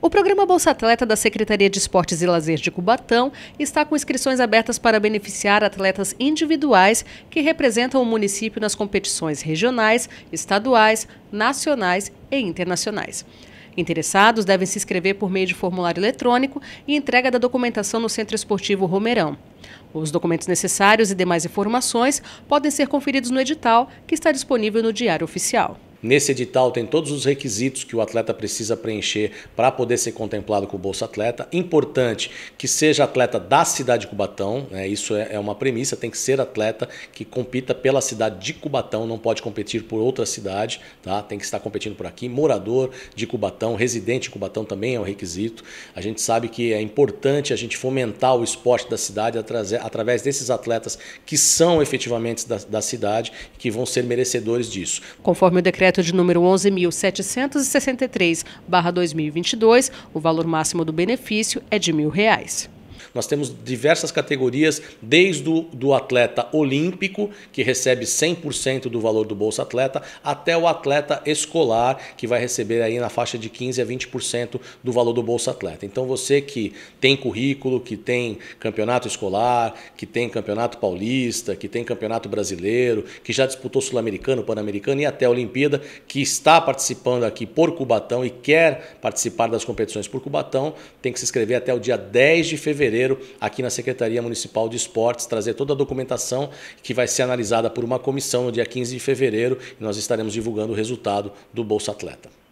O programa Bolsa Atleta da Secretaria de Esportes e Lazer de Cubatão está com inscrições abertas para beneficiar atletas individuais que representam o município nas competições regionais, estaduais, nacionais e internacionais. Interessados devem se inscrever por meio de formulário eletrônico e entrega da documentação no Centro Esportivo Romeirão. Os documentos necessários e demais informações podem ser conferidos no edital que está disponível no Diário Oficial. Nesse edital tem todos os requisitos que o atleta precisa preencher para poder ser contemplado com o Bolsa Atleta. Importante que seja atleta da cidade de Cubatão, né? isso é, é uma premissa, tem que ser atleta que compita pela cidade de Cubatão, não pode competir por outra cidade, tá? tem que estar competindo por aqui. Morador de Cubatão, residente de Cubatão também é um requisito. A gente sabe que é importante a gente fomentar o esporte da cidade através desses atletas que são efetivamente da, da cidade e que vão ser merecedores disso. Conforme o decreto decreto de número 11.763, 2022, o valor máximo do benefício é de R$ 1.000. Nós temos diversas categorias, desde o do atleta olímpico, que recebe 100% do valor do Bolsa Atleta, até o atleta escolar, que vai receber aí na faixa de 15% a 20% do valor do Bolsa Atleta. Então você que tem currículo, que tem campeonato escolar, que tem campeonato paulista, que tem campeonato brasileiro, que já disputou sul-americano, pan-americano e até a Olimpíada, que está participando aqui por Cubatão e quer participar das competições por Cubatão, tem que se inscrever até o dia 10 de fevereiro fevereiro, aqui na Secretaria Municipal de Esportes, trazer toda a documentação que vai ser analisada por uma comissão no dia 15 de fevereiro e nós estaremos divulgando o resultado do Bolsa Atleta.